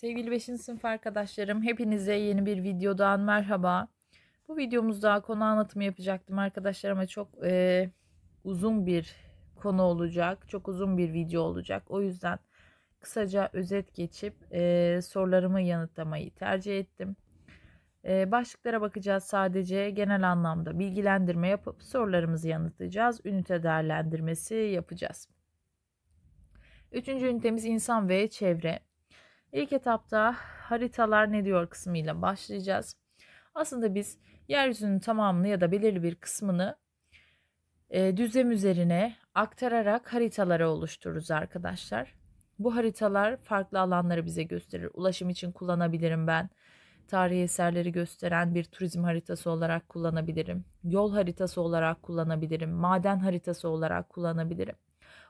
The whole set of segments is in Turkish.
Sevgili 5. sınıf arkadaşlarım, hepinize yeni bir videodan merhaba. Bu videomuzda konu anlatımı yapacaktım arkadaşlar ama çok e, uzun bir konu olacak. Çok uzun bir video olacak. O yüzden kısaca özet geçip e, sorularımı yanıtlamayı tercih ettim. E, başlıklara bakacağız sadece genel anlamda bilgilendirme yapıp sorularımızı yanıtlayacağız. Ünite değerlendirmesi yapacağız. Üçüncü ünitemiz insan ve çevre. İlk etapta haritalar ne diyor kısmıyla başlayacağız. Aslında biz yeryüzünün tamamını ya da belirli bir kısmını e, düzlem üzerine aktararak haritalara oluştururuz arkadaşlar. Bu haritalar farklı alanları bize gösterir. Ulaşım için kullanabilirim ben. Tarihi eserleri gösteren bir turizm haritası olarak kullanabilirim. Yol haritası olarak kullanabilirim. Maden haritası olarak kullanabilirim.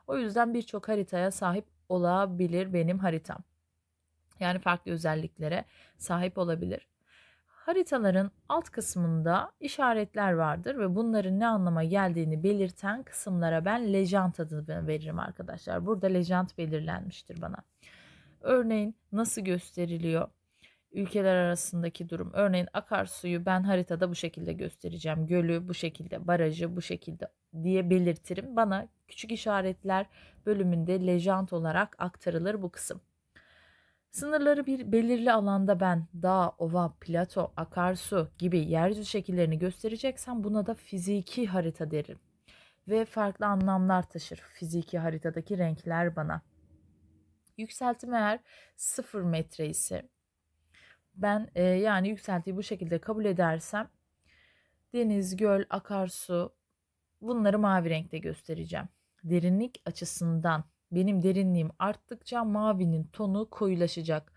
O yüzden birçok haritaya sahip olabilir benim haritam yani farklı özelliklere sahip olabilir. Haritaların alt kısmında işaretler vardır ve bunların ne anlama geldiğini belirten kısımlara ben lejant adını veririm arkadaşlar. Burada lejant belirlenmiştir bana. Örneğin nasıl gösteriliyor? Ülkeler arasındaki durum. Örneğin akarsuyu ben haritada bu şekilde göstereceğim. Gölü bu şekilde, barajı bu şekilde diye belirtirim. Bana küçük işaretler bölümünde lejant olarak aktarılır bu kısım. Sınırları bir belirli alanda ben dağ, ova, plato, akarsu gibi yeryüzü şekillerini göstereceksem buna da fiziki harita derim. Ve farklı anlamlar taşır fiziki haritadaki renkler bana. Yükseltim eğer 0 metre ise ben e, yani yükseltiyi bu şekilde kabul edersem deniz, göl, akarsu bunları mavi renkte göstereceğim. Derinlik açısından benim derinliğim arttıkça mavinin tonu koyulaşacak.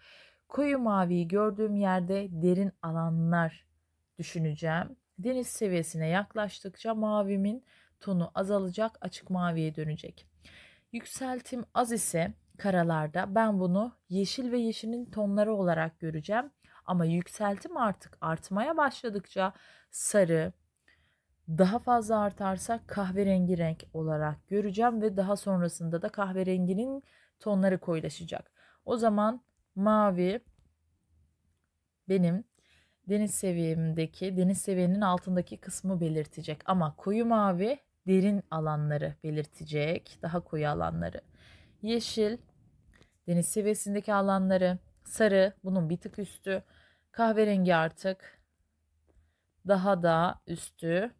Koyu maviyi gördüğüm yerde derin alanlar düşüneceğim. Deniz seviyesine yaklaştıkça mavimin tonu azalacak, açık maviye dönecek. Yükseltim az ise karalarda ben bunu yeşil ve yeşilin tonları olarak göreceğim. Ama yükseltim artık artmaya başladıkça sarı, daha fazla artarsa kahverengi renk olarak göreceğim ve daha sonrasında da kahverenginin tonları koyulaşacak. O zaman mavi benim deniz seviyemdeki deniz seviyenin altındaki kısmı belirtecek ama koyu mavi derin alanları belirtecek, daha koyu alanları. Yeşil deniz seviyesindeki alanları, sarı bunun bir tık üstü, kahverengi artık daha da üstü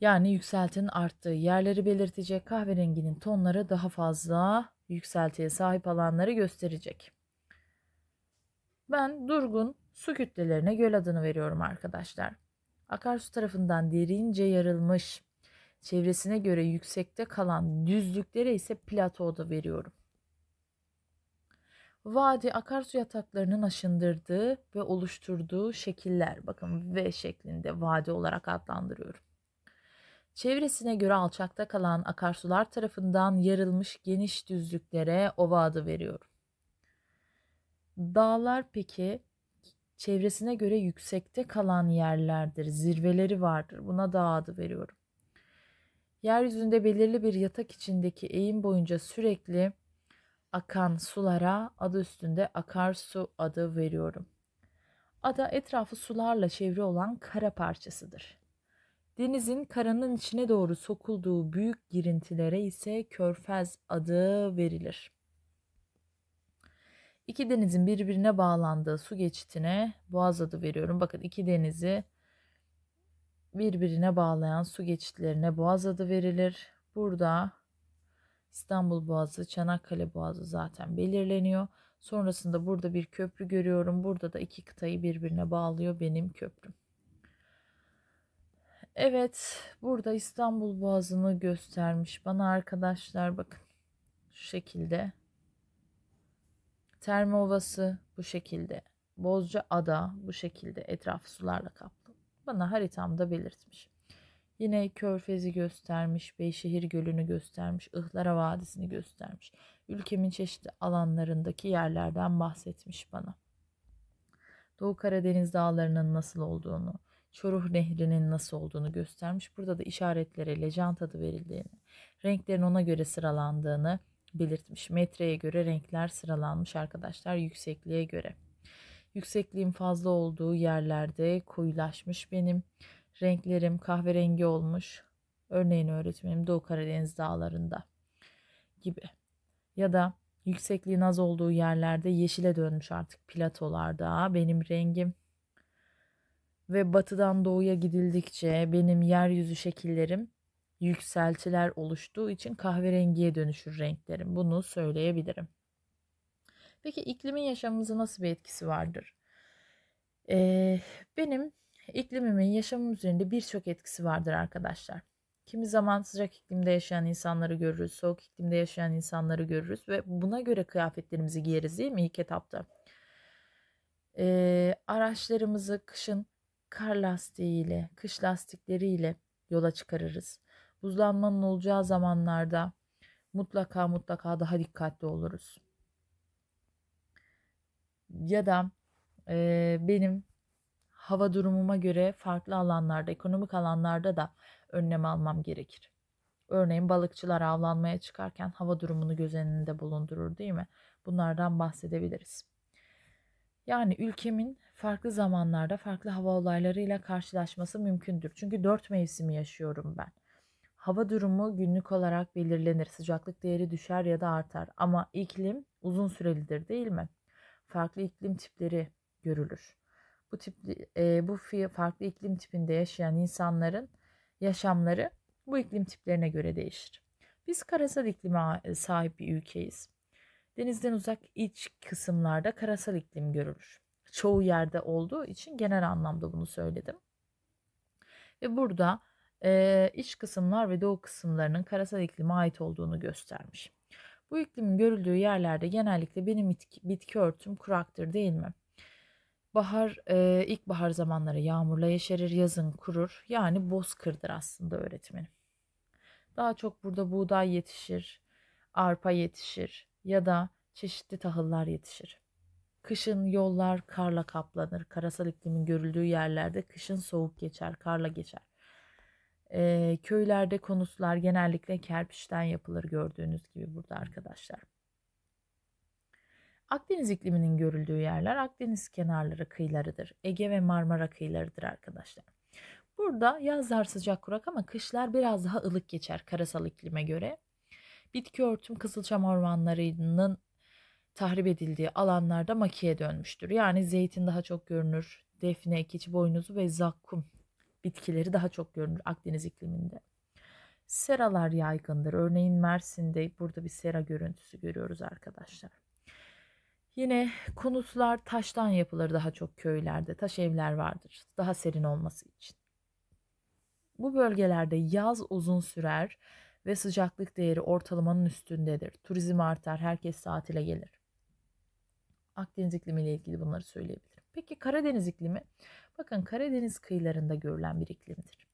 yani yükseltinin arttığı yerleri belirtecek kahverenginin tonları daha fazla yükseltiye sahip alanları gösterecek. Ben durgun su kütlelerine göl adını veriyorum arkadaşlar. Akarsu tarafından derince yarılmış, çevresine göre yüksekte kalan düzlüklere ise plato da veriyorum. Vadi akarsu yataklarının aşındırdığı ve oluşturduğu şekiller bakın V şeklinde vadi olarak adlandırıyorum. Çevresine göre alçakta kalan akarsular tarafından yarılmış geniş düzlüklere ova adı veriyor. Dağlar peki çevresine göre yüksekte kalan yerlerdir, zirveleri vardır. Buna dağ adı veriyorum. Yeryüzünde belirli bir yatak içindeki eğim boyunca sürekli akan sulara adı üstünde akarsu adı veriyorum. Ada etrafı sularla çevre olan kara parçasıdır. Denizin karanın içine doğru sokulduğu büyük girintilere ise körfez adı verilir. İki denizin birbirine bağlandığı su geçitine boğaz adı veriyorum. Bakın iki denizi birbirine bağlayan su geçitlerine boğaz adı verilir. Burada İstanbul Boğazı, Çanakkale Boğazı zaten belirleniyor. Sonrasında burada bir köprü görüyorum. Burada da iki kıtayı birbirine bağlıyor benim köprüm. Evet, burada İstanbul Boğazı'nı göstermiş bana arkadaşlar bakın. Şu şekilde. Terme Ovası bu şekilde. Bozca Ada bu şekilde etraf sularla kaplı. Bana haritamda belirtmiş. Yine Körfez'i göstermiş, Beyşehir Gölü'nü göstermiş, Ihlara Vadisi'ni göstermiş. Ülkemin çeşitli alanlarındaki yerlerden bahsetmiş bana. Doğu Karadeniz dağlarının nasıl olduğunu, Çoruh Nehri'nin nasıl olduğunu göstermiş. Burada da işaretlere lejant adı verildiğini, renklerin ona göre sıralandığını belirtmiş. Metreye göre renkler sıralanmış arkadaşlar yüksekliğe göre. Yüksekliğin fazla olduğu yerlerde koyulaşmış benim. Renklerim kahverengi olmuş. Örneğin öğretmenim Doğu Karadeniz dağlarında gibi. Ya da yüksekliğin az olduğu yerlerde yeşile dönmüş artık platolarda. Benim rengim ve batıdan doğuya gidildikçe benim yeryüzü şekillerim yükseltiler oluştuğu için kahverengiye dönüşür renklerim. Bunu söyleyebilirim. Peki iklimin yaşamımıza nasıl bir etkisi vardır? Ee, benim iklimimin yaşamım üzerinde birçok etkisi vardır arkadaşlar. Kimi zaman sıcak iklimde yaşayan insanları görürüz, soğuk iklimde yaşayan insanları görürüz ve buna göre kıyafetlerimizi giyeriz değil mi ilk etapta? Ee, araçlarımızı kışın kar lastiğiyle, kış lastikleriyle yola çıkarırız. Buzlanmanın olacağı zamanlarda mutlaka mutlaka daha dikkatli oluruz. Ya da e, benim hava durumuma göre farklı alanlarda, ekonomik alanlarda da önlem almam gerekir. Örneğin balıkçılar avlanmaya çıkarken hava durumunu göz önünde bulundurur değil mi? Bunlardan bahsedebiliriz. Yani ülkemin farklı zamanlarda farklı hava olaylarıyla karşılaşması mümkündür. Çünkü dört mevsimi yaşıyorum ben. Hava durumu günlük olarak belirlenir. Sıcaklık değeri düşer ya da artar. Ama iklim uzun sürelidir değil mi? Farklı iklim tipleri görülür. Bu tip e, bu farklı iklim tipinde yaşayan insanların yaşamları bu iklim tiplerine göre değişir. Biz karasal iklime e, sahip bir ülkeyiz. Denizden uzak iç kısımlarda karasal iklim görülür. Çoğu yerde olduğu için genel anlamda bunu söyledim. Ve burada e, iç kısımlar ve doğu kısımlarının karasal iklime ait olduğunu göstermiş. Bu iklimin görüldüğü yerlerde genellikle benim bitki, bitki örtüm kuraktır değil mi? Bahar, e, ilkbahar zamanları yağmurla yeşerir, yazın kurur. Yani bozkırdır aslında öğretmenim. Daha çok burada buğday yetişir, arpa yetişir, ya da çeşitli tahıllar yetişir. Kışın yollar karla kaplanır. Karasal iklimin görüldüğü yerlerde kışın soğuk geçer, karla geçer. E, köylerde konutlar genellikle kerpiçten yapılır gördüğünüz gibi burada arkadaşlar. Akdeniz ikliminin görüldüğü yerler Akdeniz kenarları kıyılarıdır. Ege ve Marmara kıyılarıdır arkadaşlar. Burada yazlar sıcak kurak ama kışlar biraz daha ılık geçer karasal iklime göre bitki örtüm Kızılçam ormanlarının tahrip edildiği alanlarda makiye dönmüştür. Yani zeytin daha çok görünür, defne, keçi boynuzu ve zakkum bitkileri daha çok görünür Akdeniz ikliminde. Seralar yaygındır. Örneğin Mersin'de burada bir sera görüntüsü görüyoruz arkadaşlar. Yine konutlar taştan yapılır daha çok köylerde. Taş evler vardır daha serin olması için. Bu bölgelerde yaz uzun sürer ve sıcaklık değeri ortalamanın üstündedir. Turizm artar, herkes tatile gelir. Akdeniz iklimiyle ilgili bunları söyleyebilirim. Peki Karadeniz iklimi? Bakın Karadeniz kıyılarında görülen bir iklimdir.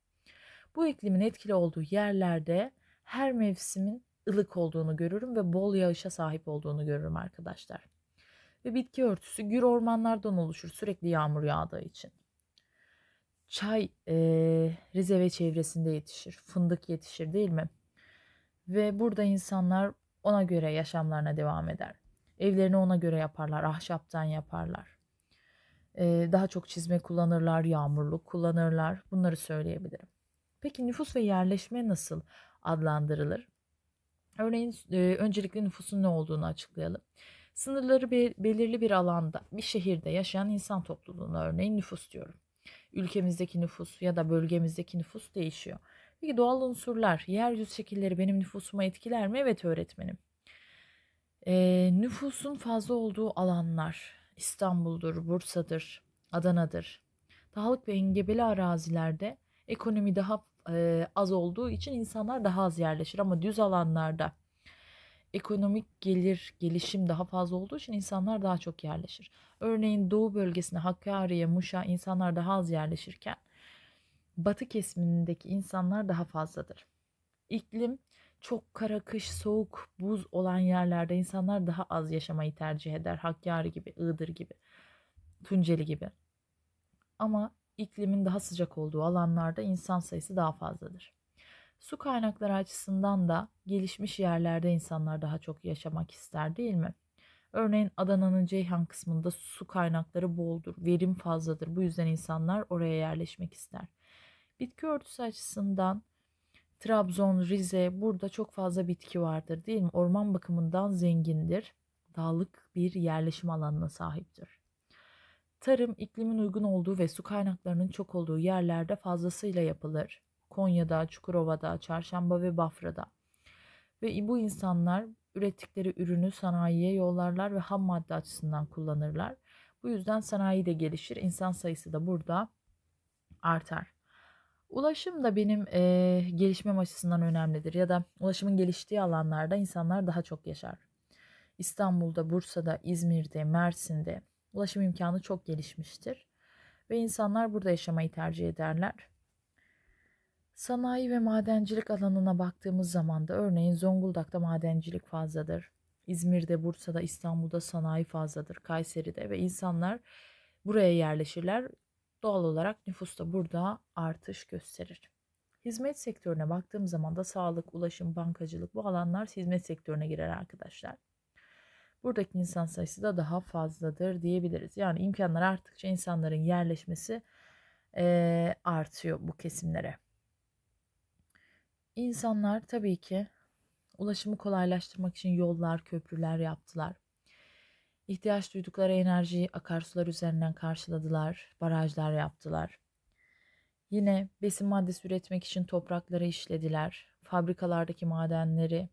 Bu iklimin etkili olduğu yerlerde her mevsimin ılık olduğunu görürüm ve bol yağışa sahip olduğunu görürüm arkadaşlar. Ve bitki örtüsü gür ormanlardan oluşur sürekli yağmur yağdığı için. Çay e, Rize ve çevresinde yetişir, fındık yetişir değil mi? ve burada insanlar ona göre yaşamlarına devam eder. Evlerini ona göre yaparlar, ahşaptan yaparlar. Ee, daha çok çizme kullanırlar, yağmurluk kullanırlar. Bunları söyleyebilirim. Peki nüfus ve yerleşme nasıl adlandırılır? Örneğin e, öncelikle nüfusun ne olduğunu açıklayalım. Sınırları be- belirli bir alanda, bir şehirde yaşayan insan topluluğuna örneğin nüfus diyorum. Ülkemizdeki nüfus ya da bölgemizdeki nüfus değişiyor. Peki doğal unsurlar, yeryüzü şekilleri benim nüfusuma etkiler mi? Evet öğretmenim. E, nüfusun fazla olduğu alanlar İstanbul'dur, Bursa'dır, Adana'dır. Dağlık ve engebeli arazilerde ekonomi daha e, az olduğu için insanlar daha az yerleşir ama düz alanlarda ekonomik gelir, gelişim daha fazla olduğu için insanlar daha çok yerleşir. Örneğin doğu bölgesine, Hakkari'ye, Muş'a insanlar daha az yerleşirken batı kesimindeki insanlar daha fazladır. İklim çok kara kış, soğuk, buz olan yerlerde insanlar daha az yaşamayı tercih eder. Hakkari gibi, Iğdır gibi, Tunceli gibi. Ama iklimin daha sıcak olduğu alanlarda insan sayısı daha fazladır. Su kaynakları açısından da gelişmiş yerlerde insanlar daha çok yaşamak ister değil mi? Örneğin Adana'nın Ceyhan kısmında su kaynakları boldur, verim fazladır. Bu yüzden insanlar oraya yerleşmek ister. Bitki örtüsü açısından Trabzon, Rize burada çok fazla bitki vardır değil mi? Orman bakımından zengindir. Dağlık bir yerleşim alanına sahiptir. Tarım iklimin uygun olduğu ve su kaynaklarının çok olduğu yerlerde fazlasıyla yapılır. Konya'da, Çukurova'da, Çarşamba ve Bafra'da. Ve bu insanlar ürettikleri ürünü sanayiye yollarlar ve ham madde açısından kullanırlar. Bu yüzden sanayi de gelişir, insan sayısı da burada artar. Ulaşım da benim e, gelişmem açısından önemlidir ya da ulaşımın geliştiği alanlarda insanlar daha çok yaşar. İstanbul'da, Bursa'da, İzmir'de, Mersin'de ulaşım imkanı çok gelişmiştir ve insanlar burada yaşamayı tercih ederler. Sanayi ve madencilik alanına baktığımız zaman da örneğin Zonguldak'ta madencilik fazladır. İzmir'de, Bursa'da, İstanbul'da sanayi fazladır, Kayseri'de ve insanlar buraya yerleşirler Doğal olarak nüfus da burada artış gösterir. Hizmet sektörüne baktığım zaman da sağlık, ulaşım, bankacılık bu alanlar hizmet sektörüne girer arkadaşlar. Buradaki insan sayısı da daha fazladır diyebiliriz. Yani imkanlar arttıkça insanların yerleşmesi e, artıyor bu kesimlere. İnsanlar tabii ki ulaşımı kolaylaştırmak için yollar, köprüler yaptılar. İhtiyaç duydukları enerjiyi akarsular üzerinden karşıladılar, barajlar yaptılar. Yine besin maddesi üretmek için toprakları işlediler, fabrikalardaki madenleri,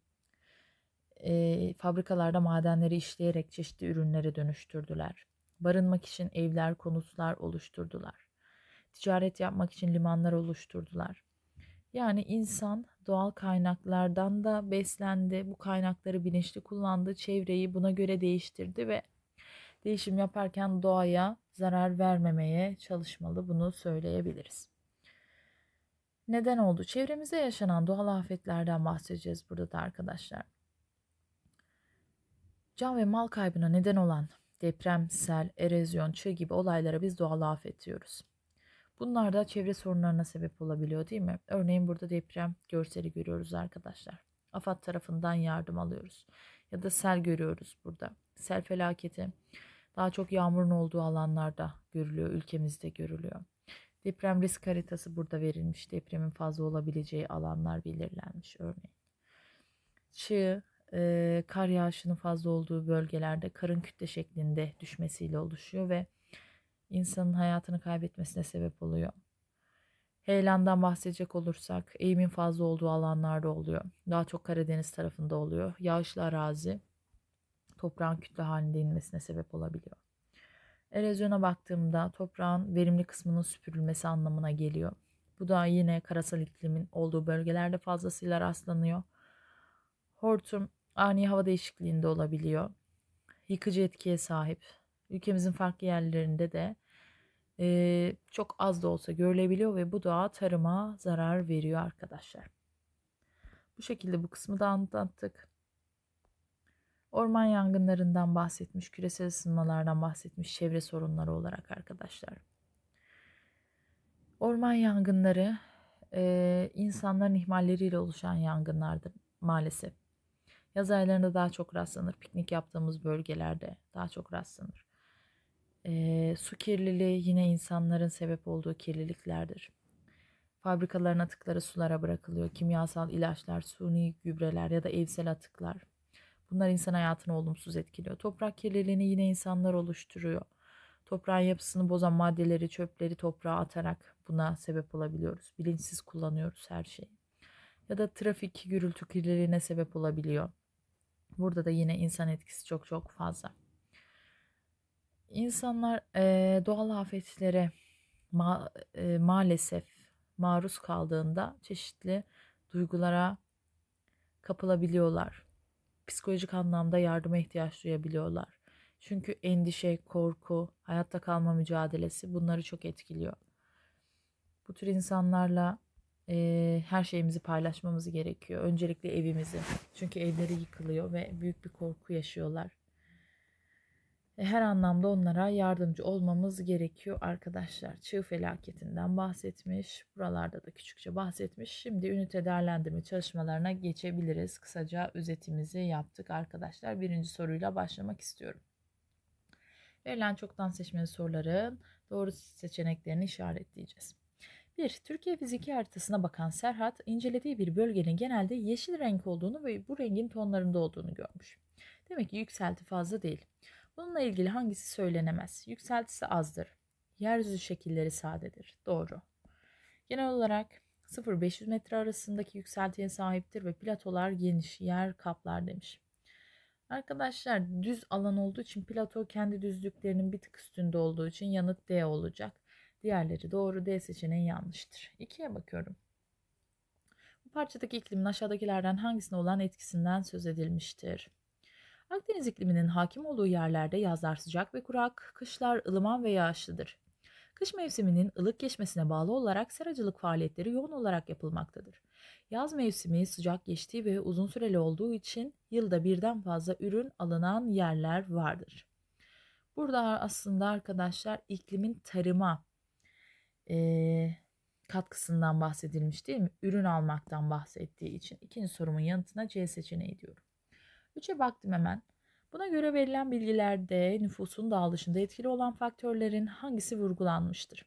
e, fabrikalarda madenleri işleyerek çeşitli ürünlere dönüştürdüler. Barınmak için evler, konutlar oluşturdular. Ticaret yapmak için limanlar oluşturdular. Yani insan doğal kaynaklardan da beslendi. Bu kaynakları bilinçli kullandı. Çevreyi buna göre değiştirdi ve değişim yaparken doğaya zarar vermemeye çalışmalı. Bunu söyleyebiliriz. Neden oldu? Çevremizde yaşanan doğal afetlerden bahsedeceğiz burada da arkadaşlar. Can ve mal kaybına neden olan deprem, sel, erozyon, çığ gibi olaylara biz doğal afet diyoruz. Bunlar da çevre sorunlarına sebep olabiliyor değil mi? Örneğin burada deprem görseli görüyoruz arkadaşlar. AFAD tarafından yardım alıyoruz. Ya da sel görüyoruz burada. Sel felaketi daha çok yağmurun olduğu alanlarda görülüyor, ülkemizde görülüyor. Deprem risk haritası burada verilmiş. Depremin fazla olabileceği alanlar belirlenmiş örneğin. Çığ, e, kar yağışının fazla olduğu bölgelerde karın kütle şeklinde düşmesiyle oluşuyor ve insanın hayatını kaybetmesine sebep oluyor. Heyelandan bahsedecek olursak eğimin fazla olduğu alanlarda oluyor. Daha çok Karadeniz tarafında oluyor. Yağışlı arazi toprağın kütle halinde inmesine sebep olabiliyor. Erozyona baktığımda toprağın verimli kısmının süpürülmesi anlamına geliyor. Bu da yine karasal iklimin olduğu bölgelerde fazlasıyla rastlanıyor. Hortum ani hava değişikliğinde olabiliyor. Yıkıcı etkiye sahip. Ülkemizin farklı yerlerinde de e, çok az da olsa görülebiliyor ve bu doğa tarıma zarar veriyor arkadaşlar. Bu şekilde bu kısmı da anlattık. Orman yangınlarından bahsetmiş, küresel ısınmalardan bahsetmiş çevre sorunları olarak arkadaşlar. Orman yangınları e, insanların ihmalleriyle oluşan yangınlardır maalesef. Yaz aylarında daha çok rastlanır. Piknik yaptığımız bölgelerde daha çok rastlanır. E, su kirliliği yine insanların sebep olduğu kirliliklerdir. Fabrikaların atıkları sulara bırakılıyor. Kimyasal ilaçlar, suni gübreler ya da evsel atıklar. Bunlar insan hayatını olumsuz etkiliyor. Toprak kirliliğini yine insanlar oluşturuyor. Toprağın yapısını bozan maddeleri, çöpleri toprağa atarak buna sebep olabiliyoruz. Bilinçsiz kullanıyoruz her şeyi. Ya da trafik gürültü kirliliğine sebep olabiliyor. Burada da yine insan etkisi çok çok fazla insanlar e, doğal afetlere ma, e, maalesef maruz kaldığında çeşitli duygulara kapılabiliyorlar. Psikolojik anlamda yardıma ihtiyaç duyabiliyorlar. Çünkü endişe, korku, hayatta kalma mücadelesi bunları çok etkiliyor. Bu tür insanlarla e, her şeyimizi paylaşmamız gerekiyor. Öncelikle evimizi. Çünkü evleri yıkılıyor ve büyük bir korku yaşıyorlar. E, her anlamda onlara yardımcı olmamız gerekiyor arkadaşlar. Çığ felaketinden bahsetmiş. Buralarda da küçükçe bahsetmiş. Şimdi ünite değerlendirme çalışmalarına geçebiliriz. Kısaca özetimizi yaptık arkadaşlar. Birinci soruyla başlamak istiyorum. Verilen çoktan seçmeli soruların doğru seçeneklerini işaretleyeceğiz. 1. Türkiye fiziki haritasına bakan Serhat, incelediği bir bölgenin genelde yeşil renk olduğunu ve bu rengin tonlarında olduğunu görmüş. Demek ki yükselti fazla değil. Bununla ilgili hangisi söylenemez? Yükseltisi azdır. Yeryüzü şekilleri sadedir. Doğru. Genel olarak 0-500 metre arasındaki yükseltiye sahiptir ve platolar geniş yer kaplar demiş. Arkadaşlar düz alan olduğu için plato kendi düzlüklerinin bir tık üstünde olduğu için yanıt D olacak. Diğerleri doğru D seçeneği yanlıştır. 2'ye bakıyorum. Bu parçadaki iklimin aşağıdakilerden hangisine olan etkisinden söz edilmiştir? Akdeniz ikliminin hakim olduğu yerlerde yazlar sıcak ve kurak, kışlar ılıman ve yağışlıdır. Kış mevsiminin ılık geçmesine bağlı olarak seracılık faaliyetleri yoğun olarak yapılmaktadır. Yaz mevsimi sıcak geçtiği ve uzun süreli olduğu için yılda birden fazla ürün alınan yerler vardır. Burada aslında arkadaşlar iklimin tarıma e, katkısından bahsedilmiş değil mi? Ürün almaktan bahsettiği için ikinci sorumun yanıtına C seçeneği diyorum. 3'e baktım hemen. Buna göre verilen bilgilerde nüfusun dağılışında etkili olan faktörlerin hangisi vurgulanmıştır?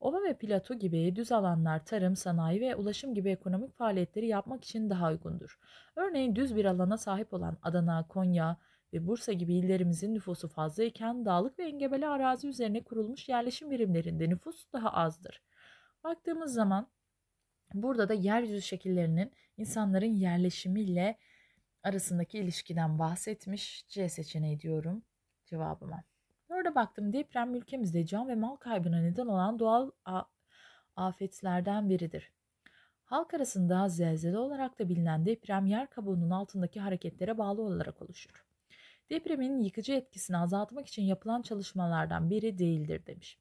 Ova ve plato gibi düz alanlar tarım, sanayi ve ulaşım gibi ekonomik faaliyetleri yapmak için daha uygundur. Örneğin düz bir alana sahip olan Adana, Konya ve Bursa gibi illerimizin nüfusu fazlayken dağlık ve engebeli arazi üzerine kurulmuş yerleşim birimlerinde nüfus daha azdır. Baktığımız zaman burada da yeryüzü şekillerinin insanların yerleşimiyle arasındaki ilişkiden bahsetmiş. C seçeneği diyorum cevabıma. Orada baktım deprem ülkemizde can ve mal kaybına neden olan doğal afetlerden biridir. Halk arasında zelzele olarak da bilinen deprem yer kabuğunun altındaki hareketlere bağlı olarak oluşur. Depremin yıkıcı etkisini azaltmak için yapılan çalışmalardan biri değildir demiş.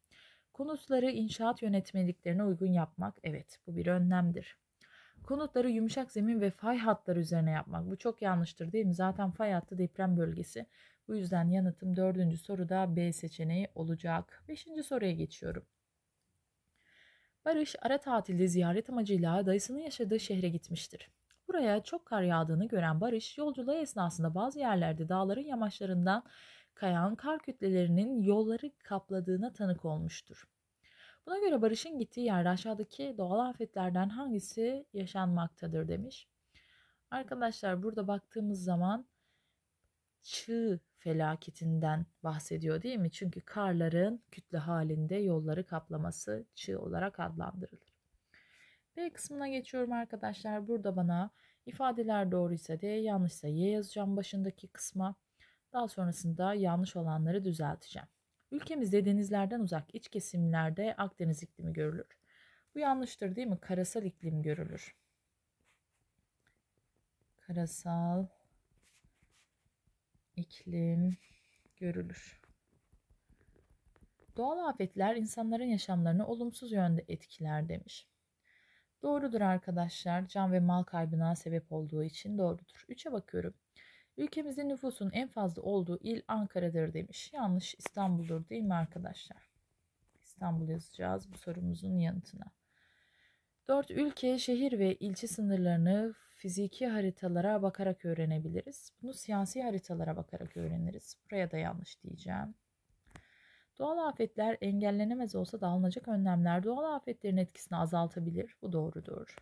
Konutları inşaat yönetmeliklerine uygun yapmak evet bu bir önlemdir. Konutları yumuşak zemin ve fay hatları üzerine yapmak. Bu çok yanlıştır değil mi? Zaten fay hattı deprem bölgesi. Bu yüzden yanıtım dördüncü soruda B seçeneği olacak. Beşinci soruya geçiyorum. Barış ara tatilde ziyaret amacıyla dayısının yaşadığı şehre gitmiştir. Buraya çok kar yağdığını gören Barış yolculuğu esnasında bazı yerlerde dağların yamaçlarından kayan kar kütlelerinin yolları kapladığına tanık olmuştur. Buna göre barışın gittiği yerde aşağıdaki doğal afetlerden hangisi yaşanmaktadır demiş. Arkadaşlar burada baktığımız zaman çığ felaketinden bahsediyor değil mi? Çünkü karların kütle halinde yolları kaplaması çığ olarak adlandırılır. B kısmına geçiyorum arkadaşlar. Burada bana ifadeler doğruysa D, yanlışsa Y yazacağım başındaki kısma. Daha sonrasında yanlış olanları düzelteceğim. Ülkemizde denizlerden uzak iç kesimlerde Akdeniz iklimi görülür. Bu yanlıştır değil mi? Karasal iklim görülür. Karasal iklim görülür. Doğal afetler insanların yaşamlarını olumsuz yönde etkiler demiş. Doğrudur arkadaşlar. Can ve mal kaybına sebep olduğu için doğrudur. Üçe bakıyorum. Ülkemizin nüfusun en fazla olduğu il Ankara'dır demiş. Yanlış İstanbul'dur değil mi arkadaşlar? İstanbul yazacağız bu sorumuzun yanıtına. 4. Ülke, şehir ve ilçe sınırlarını fiziki haritalara bakarak öğrenebiliriz. Bunu siyasi haritalara bakarak öğreniriz. Buraya da yanlış diyeceğim. Doğal afetler engellenemez olsa da alınacak önlemler doğal afetlerin etkisini azaltabilir. Bu doğrudur.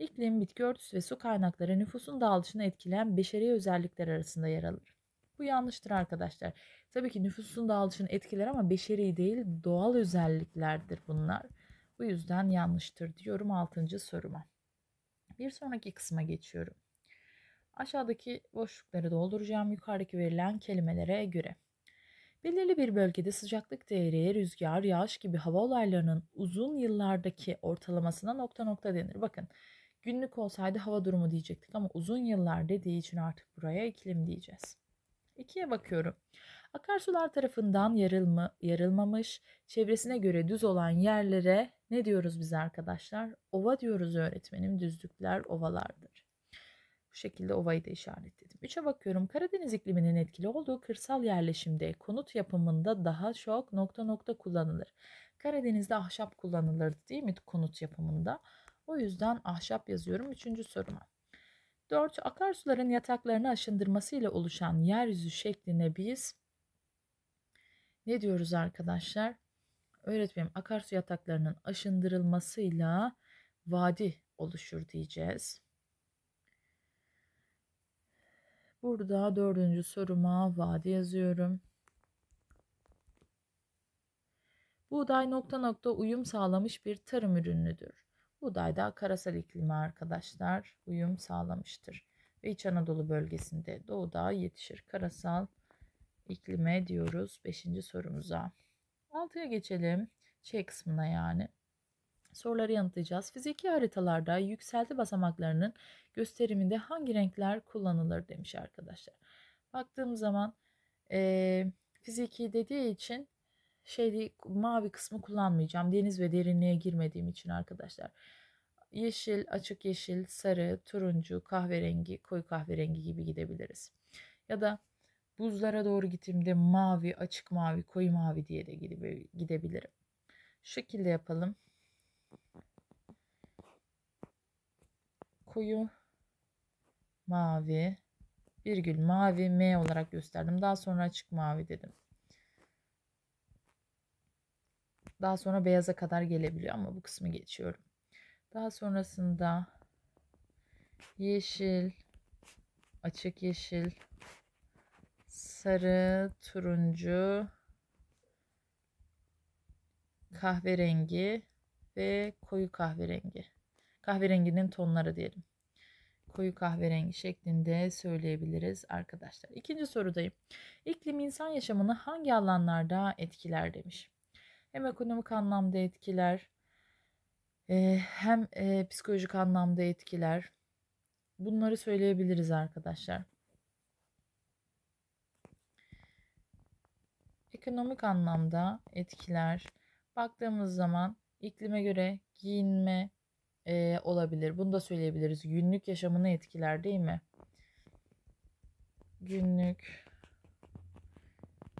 İklim, bitki örtüsü ve su kaynakları nüfusun dağılışını etkileyen beşeri özellikler arasında yer alır. Bu yanlıştır arkadaşlar. Tabii ki nüfusun dağılışını etkiler ama beşeri değil doğal özelliklerdir bunlar. Bu yüzden yanlıştır diyorum 6. soruma. Bir sonraki kısma geçiyorum. Aşağıdaki boşlukları dolduracağım yukarıdaki verilen kelimelere göre. Belirli bir bölgede sıcaklık değeri, rüzgar, yağış gibi hava olaylarının uzun yıllardaki ortalamasına nokta nokta denir. Bakın Günlük olsaydı hava durumu diyecektik ama uzun yıllar dediği için artık buraya iklim diyeceğiz. İkiye bakıyorum. Akarsular tarafından yarılma, yarılmamış, çevresine göre düz olan yerlere ne diyoruz biz arkadaşlar? Ova diyoruz öğretmenim. Düzlükler ovalardır. Bu şekilde ovayı da işaretledim. Üçe bakıyorum. Karadeniz ikliminin etkili olduğu kırsal yerleşimde konut yapımında daha çok nokta nokta kullanılır. Karadeniz'de ahşap kullanılırdı değil mi konut yapımında? O yüzden ahşap yazıyorum üçüncü soruma. 4. Akarsuların yataklarını aşındırmasıyla oluşan yeryüzü şekline biz ne diyoruz arkadaşlar? Öğretmenim akarsu yataklarının aşındırılmasıyla vadi oluşur diyeceğiz. Burada dördüncü soruma vadi yazıyorum. Buğday nokta nokta uyum sağlamış bir tarım ürünüdür. Buğday da karasal iklime arkadaşlar uyum sağlamıştır. Ve İç Anadolu bölgesinde doğuda yetişir. Karasal iklime diyoruz 5. sorumuza. 6'ya geçelim. Şey kısmına yani. Soruları yanıtlayacağız. Fiziki haritalarda yükselti basamaklarının gösteriminde hangi renkler kullanılır demiş arkadaşlar. Baktığım zaman e, fiziki dediği için şeyli mavi kısmı kullanmayacağım. Deniz ve derinliğe girmediğim için arkadaşlar. Yeşil, açık yeşil, sarı, turuncu, kahverengi, koyu kahverengi gibi gidebiliriz. Ya da buzlara doğru gittiğimde mavi, açık mavi, koyu mavi diye de gidebilirim. Şu şekilde yapalım. Koyu mavi, virgül mavi M olarak gösterdim. Daha sonra açık mavi dedim. Daha sonra beyaza kadar gelebiliyor ama bu kısmı geçiyorum. Daha sonrasında yeşil, açık yeşil, sarı, turuncu, kahverengi ve koyu kahverengi. Kahverenginin tonları diyelim. Koyu kahverengi şeklinde söyleyebiliriz arkadaşlar. İkinci sorudayım. İklim insan yaşamını hangi alanlarda etkiler demiş. Hem ekonomik anlamda etkiler, e, hem e, psikolojik anlamda etkiler. Bunları söyleyebiliriz arkadaşlar. Ekonomik anlamda etkiler baktığımız zaman iklime göre giyinme e, olabilir. Bunu da söyleyebiliriz. Günlük yaşamını etkiler değil mi? Günlük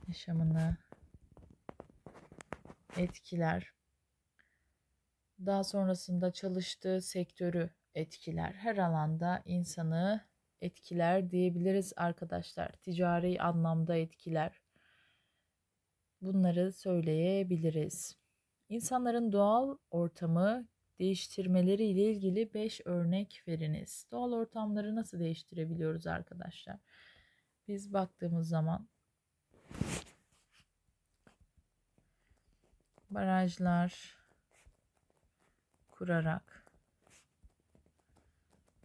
yaşamını etkiler. Daha sonrasında çalıştığı sektörü etkiler. Her alanda insanı etkiler diyebiliriz arkadaşlar. Ticari anlamda etkiler. Bunları söyleyebiliriz. İnsanların doğal ortamı değiştirmeleri ile ilgili 5 örnek veriniz. Doğal ortamları nasıl değiştirebiliyoruz arkadaşlar? Biz baktığımız zaman barajlar kurarak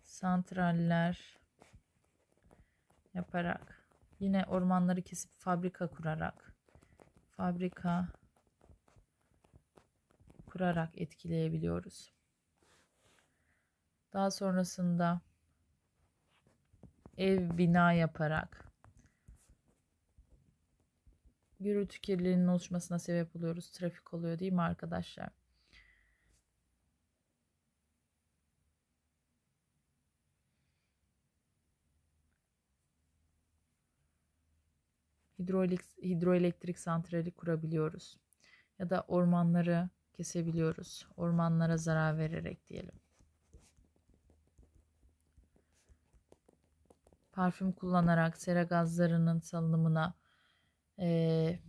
santraller yaparak yine ormanları kesip fabrika kurarak fabrika kurarak etkileyebiliyoruz. Daha sonrasında ev bina yaparak gürültü kirliliğinin oluşmasına sebep oluyoruz. Trafik oluyor değil mi arkadaşlar? Hidroelektrik, hidroelektrik santrali kurabiliyoruz. Ya da ormanları kesebiliyoruz. Ormanlara zarar vererek diyelim. Parfüm kullanarak sera gazlarının salınımına e,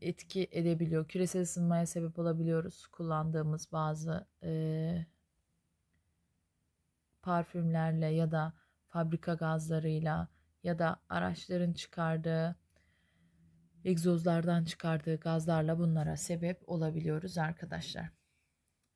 etki edebiliyor. Küresel ısınmaya sebep olabiliyoruz kullandığımız bazı e, parfümlerle ya da fabrika gazlarıyla ya da araçların çıkardığı egzozlardan çıkardığı gazlarla bunlara sebep olabiliyoruz arkadaşlar.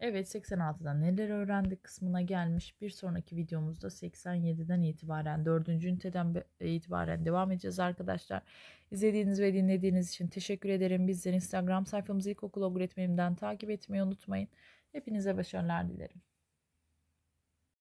Evet 86'dan neler öğrendik kısmına gelmiş. Bir sonraki videomuzda 87'den itibaren 4. üniteden itibaren devam edeceğiz arkadaşlar. İzlediğiniz ve dinlediğiniz için teşekkür ederim. Bizleri Instagram sayfamızı ilkokul öğretmenimden takip etmeyi unutmayın. Hepinize başarılar dilerim.